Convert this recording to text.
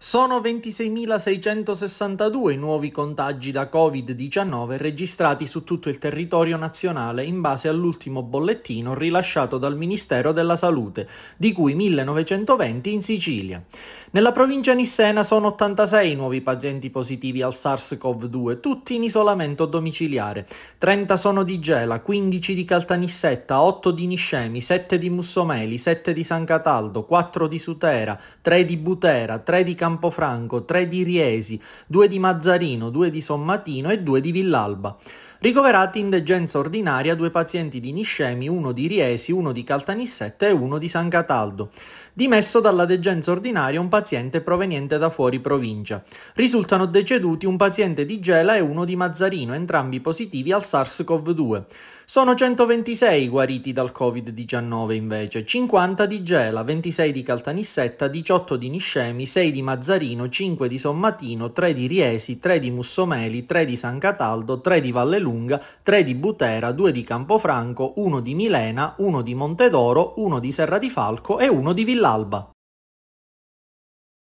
Sono 26.662 i nuovi contagi da Covid-19 registrati su tutto il territorio nazionale in base all'ultimo bollettino rilasciato dal Ministero della Salute, di cui 1.920 in Sicilia. Nella provincia nissena sono 86 i nuovi pazienti positivi al SARS-CoV-2, tutti in isolamento domiciliare. 30 sono di Gela, 15 di Caltanissetta, 8 di Niscemi, 7 di Mussomeli, 7 di San Cataldo, 4 di Sutera, 3 di Butera, 3 di Campania, Campofranco, 3 di Riesi, 2 di Mazzarino, 2 di Sommatino e 2 di Villalba. Ricoverati in degenza ordinaria due pazienti di Niscemi, uno di Riesi, uno di Caltanissetta e uno di San Cataldo. Dimesso dalla degenza ordinaria un paziente proveniente da fuori provincia. Risultano deceduti un paziente di Gela e uno di Mazzarino, entrambi positivi al SARS-CoV-2. Sono 126 i guariti dal Covid-19 invece, 50 di Gela, 26 di Caltanissetta, 18 di Niscemi, 6 di Mazzarino, 5 di Sommatino, 3 di Riesi, 3 di Mussomeli, 3 di San Cataldo, 3 di Vallelu. Casalunga, 3 di Butera, 2 di Campofranco, 1 di Milena, 1 di Montedoro, 1 di Serra di Falco e 1 di Villalba.